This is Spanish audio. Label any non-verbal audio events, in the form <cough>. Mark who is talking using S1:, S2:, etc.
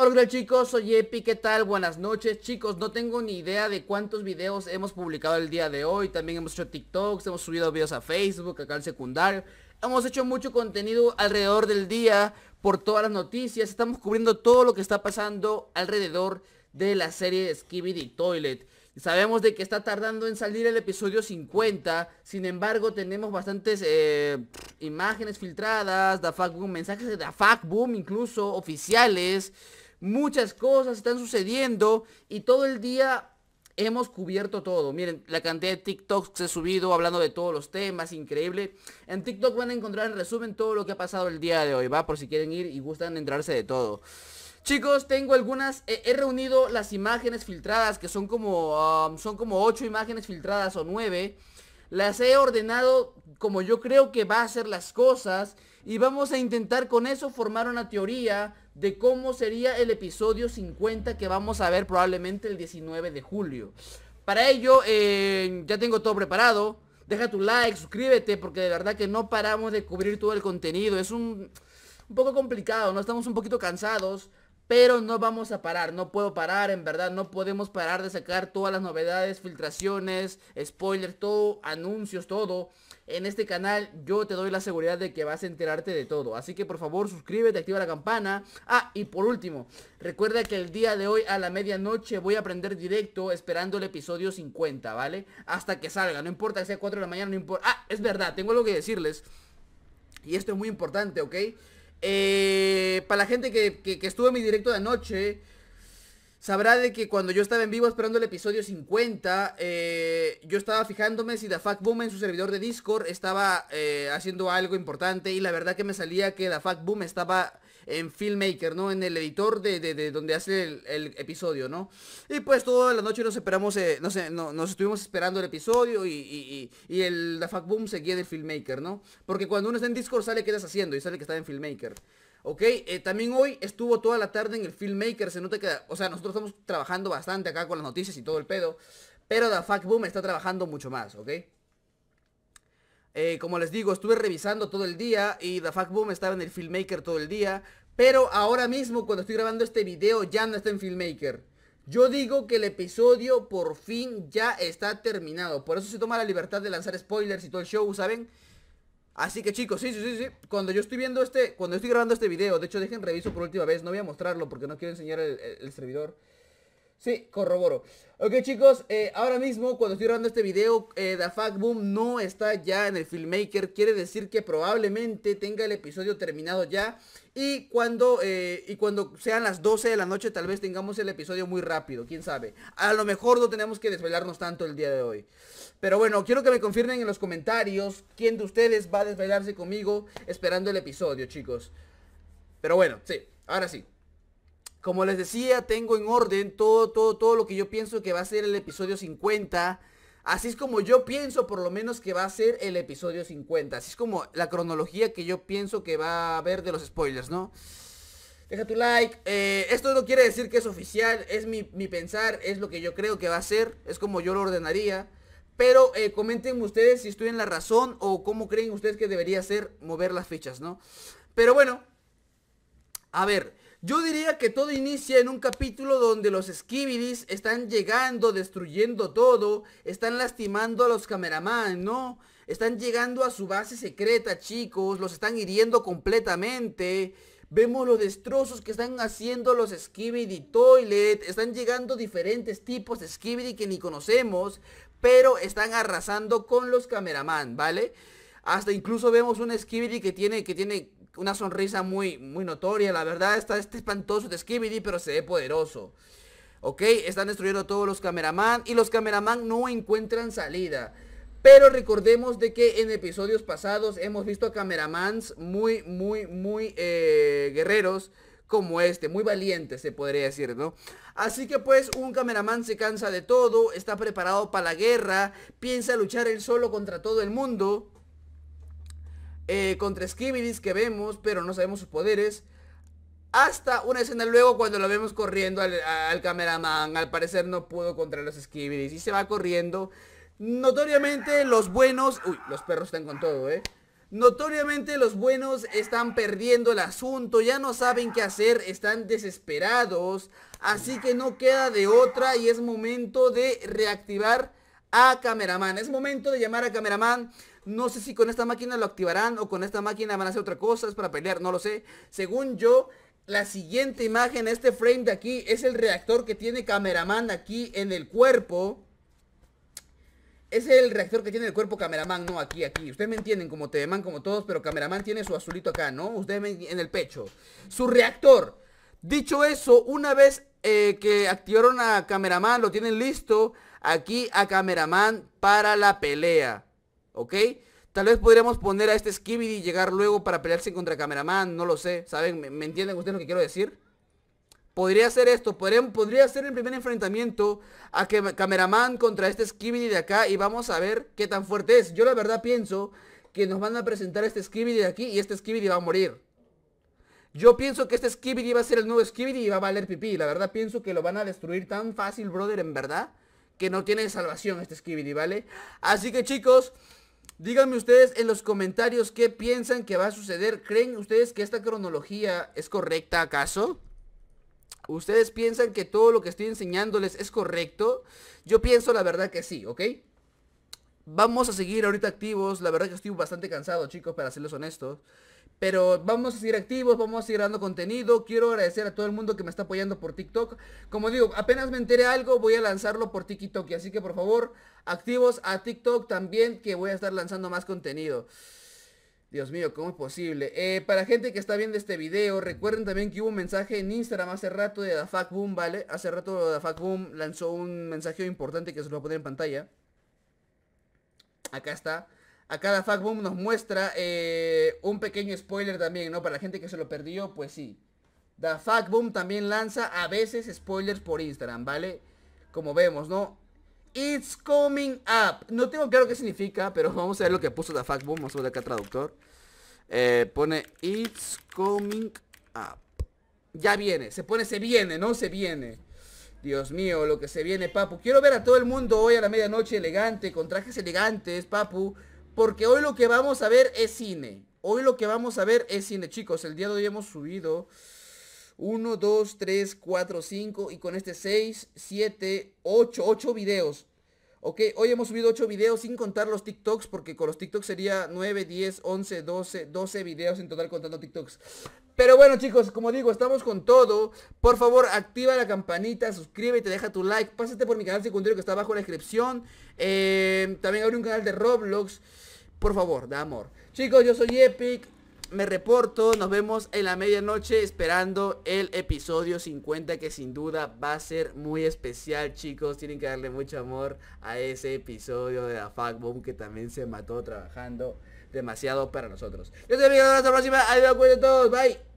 S1: Hola chicos, soy Epi, ¿qué tal? Buenas noches chicos, no tengo ni idea de cuántos videos hemos publicado el día de hoy También hemos hecho TikToks, hemos subido videos a Facebook, acá al secundario Hemos hecho mucho contenido alrededor del día por todas las noticias Estamos cubriendo todo lo que está pasando alrededor de la serie Skibidi Toilet Sabemos de que está tardando en salir el episodio 50. Sin embargo, tenemos bastantes eh, imágenes filtradas, da Boom, mensajes de Da Boom incluso oficiales muchas cosas están sucediendo y todo el día hemos cubierto todo. Miren, la cantidad de TikToks que ha subido hablando de todos los temas, increíble. En TikTok van a encontrar en resumen todo lo que ha pasado el día de hoy, va, por si quieren ir y gustan entrarse de todo. Chicos, tengo algunas, he reunido las imágenes filtradas, que son como, um, son como 8 imágenes filtradas o 9. Las he ordenado como yo creo que va a ser las cosas. Y vamos a intentar con eso formar una teoría de cómo sería el episodio 50 que vamos a ver probablemente el 19 de julio. Para ello, eh, ya tengo todo preparado. Deja tu like, suscríbete, porque de verdad que no paramos de cubrir todo el contenido. Es un, un poco complicado, ¿no? Estamos un poquito cansados pero no vamos a parar, no puedo parar, en verdad, no podemos parar de sacar todas las novedades, filtraciones, spoilers, todo, anuncios, todo. En este canal yo te doy la seguridad de que vas a enterarte de todo, así que por favor suscríbete, activa la campana. Ah, y por último, recuerda que el día de hoy a la medianoche voy a aprender directo esperando el episodio 50, ¿vale? Hasta que salga, no importa que sea 4 de la mañana, no importa. Ah, es verdad, tengo algo que decirles. Y esto es muy importante, ¿ok? Eh, para la gente que, estuvo en mi directo de anoche, sabrá de que cuando yo estaba en vivo esperando el episodio 50, eh, yo estaba fijándome si The Boom en su servidor de Discord estaba eh, haciendo algo importante y la verdad que me salía que The Boom estaba en Filmmaker, ¿no? En el editor de, donde hace el, episodio, ¿no? Y pues toda la noche nos esperamos, eh, no sé, no, nos estuvimos esperando el episodio y, y, y, el la Boom seguía del Filmmaker, ¿no? Porque cuando uno está en Discord sale qué estás haciendo y sale que está en Filmmaker. ¿Ok? Eh, también hoy estuvo toda la tarde en el Filmmaker. Se nota que, o sea, nosotros estamos trabajando bastante acá con las noticias y todo el pedo. Pero The está trabajando mucho más, ¿ok? Eh, como les digo, estuve revisando todo el día y The Fact Boom estaba en el Filmmaker todo el día. Pero ahora mismo, cuando estoy grabando este video, ya no está en Filmmaker. Yo digo que el episodio por fin ya está terminado. Por eso se toma la libertad de lanzar spoilers y todo el show, ¿saben? Así que chicos, sí, sí, sí, sí. Cuando yo estoy viendo este, cuando estoy grabando este video, de hecho dejen reviso por última vez, no voy a mostrarlo porque no quiero enseñar el servidor. Sí, corroboro. Ok chicos, eh, ahora mismo cuando estoy grabando este video, eh, Boom no está ya en el Filmmaker Quiere decir que probablemente tenga el episodio terminado ya Y cuando, eh, y cuando sean las 12 de la noche tal vez tengamos el episodio muy rápido, quién sabe A lo mejor no tenemos que desvelarnos tanto el día de hoy Pero bueno, quiero que me confirmen en los comentarios quién de ustedes va a desvelarse conmigo esperando el episodio chicos Pero bueno, sí, ahora sí como les decía, tengo en orden todo, todo, todo lo que yo pienso que va a ser el episodio 50. Así es como yo pienso por lo menos que va a ser el episodio 50. Así es como la cronología que yo pienso que va a haber de los spoilers, ¿no? Deja tu like. Eh, esto no quiere decir que es oficial. Es mi, pensar. Es lo que yo creo que va a ser. Es como yo lo ordenaría. Pero eh, comenten ustedes si estoy en la razón o cómo creen ustedes que debería ser mover las fichas, ¿no? Pero bueno. A ver. Yo diría que todo inicia en un capítulo donde los Skibidis están llegando, destruyendo todo, están lastimando a los cameraman, ¿no? Están llegando a su base secreta, chicos, los están hiriendo completamente. Vemos los destrozos que están haciendo los Skibidi Toilet. Están llegando diferentes tipos de Skibidi que ni conocemos. Pero están arrasando con los cameraman, ¿vale? Hasta incluso vemos un Skibidi que tiene, que tiene una sonrisa muy, muy notoria, la verdad está este espantoso de Skibidi, pero se ve poderoso. Ok, están destruyendo todos los cameraman y los cameraman no encuentran salida. Pero recordemos de que en episodios pasados hemos visto a cameramans muy, muy, muy eh, guerreros como este, muy valientes se podría decir, ¿no? Así que pues un cameraman se cansa de todo, está preparado para la guerra, piensa luchar él solo contra todo el mundo. Eh, contra Skibidis que vemos, pero no sabemos sus poderes. Hasta una escena luego cuando lo vemos corriendo al, cameraman. Al parecer no pudo contra los Skibidis. Y se va corriendo. Notoriamente los buenos... Uy, los perros están con todo, ¿eh? Notoriamente los buenos están perdiendo el asunto, ya no saben qué hacer, están desesperados, así que no queda de otra y es momento de reactivar a Cameraman. Es momento de llamar a Cameraman no sé si con esta máquina lo activarán o con esta máquina van a hacer otra cosa, es para pelear, no lo sé. Según yo, la siguiente imagen, este frame de aquí, es el reactor que tiene Cameraman aquí en el cuerpo. Es el reactor que tiene el cuerpo Cameraman, no, aquí, aquí. Ustedes me entienden como man, como todos, pero Cameraman tiene su azulito acá, ¿no? Ustedes en el pecho. Su reactor. Dicho eso, una vez eh, que activaron a Cameraman, lo tienen listo, aquí a Cameraman para la pelea. ¿ok? Tal vez podríamos poner a este Skibidi y llegar luego para pelearse contra Cameraman, no lo sé, ¿saben? ¿Me, entienden ustedes lo que quiero decir? Podría ser esto, podría, podría ser el primer enfrentamiento a que Cameraman contra este Skibidi de acá y vamos a ver qué tan fuerte es. Yo la verdad pienso que nos van a presentar este Skibidi de aquí y este Skibidi va a morir. Yo pienso que este Skibidi va a ser el nuevo Skibidi y va a valer pipí. La verdad pienso que lo van a destruir tan fácil, brother, en verdad, que no tiene salvación este Skibidi, ¿vale? Así que chicos... Díganme ustedes en los comentarios qué piensan que va a suceder. ¿Creen ustedes que esta cronología es correcta acaso? ¿Ustedes piensan que todo lo que estoy enseñándoles es correcto? Yo pienso la verdad que sí, ¿ok? Vamos a seguir ahorita activos. La verdad que estoy bastante cansado, chicos, para serles honestos. Pero vamos a seguir activos, vamos a seguir dando contenido. Quiero agradecer a todo el mundo que me está apoyando por TikTok. Como digo, apenas me enteré algo, voy a lanzarlo por TikTok. Así que por favor, activos a TikTok también, que voy a estar lanzando más contenido. Dios mío, ¿cómo es posible? Eh, para gente que está viendo este video, recuerden también que hubo un mensaje en Instagram hace rato de Dafac Boom, ¿vale? Hace rato DaFakBoom Boom lanzó un mensaje importante que se lo voy a poner en pantalla. Acá está a cada Boom nos muestra eh, un pequeño spoiler también, ¿no? Para la gente que se lo perdió, pues sí. The Boom también lanza a veces spoilers por Instagram, ¿vale? Como vemos, ¿no? It's coming up. No tengo claro qué significa, pero <laughs> vamos a ver lo que puso The Boom. Vamos a ver acá traductor. Eh, pone It's coming up. Ya viene, se pone se viene, ¿no? Se viene. Dios mío, lo que se viene, papu. Quiero ver a todo el mundo hoy a la medianoche elegante, con trajes elegantes, papu. Porque hoy lo que vamos a ver es cine. Hoy lo que vamos a ver es cine, chicos. El día de hoy hemos subido 1, 2, 3, 4, 5 y con este 6, 7, 8, 8 videos. Ok, hoy hemos subido 8 videos sin contar los TikToks porque con los TikToks sería 9, 10, 11, 12, 12 videos en total contando TikToks. Pero bueno chicos, como digo, estamos con todo. Por favor, activa la campanita, suscríbete, deja tu like, pásate por mi canal secundario que está abajo en la descripción. Eh, también abrí un canal de Roblox. Por favor, da amor. Chicos, yo soy Epic. Me reporto, nos vemos en la medianoche esperando el episodio 50 que sin duda va a ser muy especial chicos. Tienen que darle mucho amor a ese episodio de la bomb que también se mató trabajando demasiado para nosotros. Yo te hasta la próxima. Adiós, cuídense todos. Bye.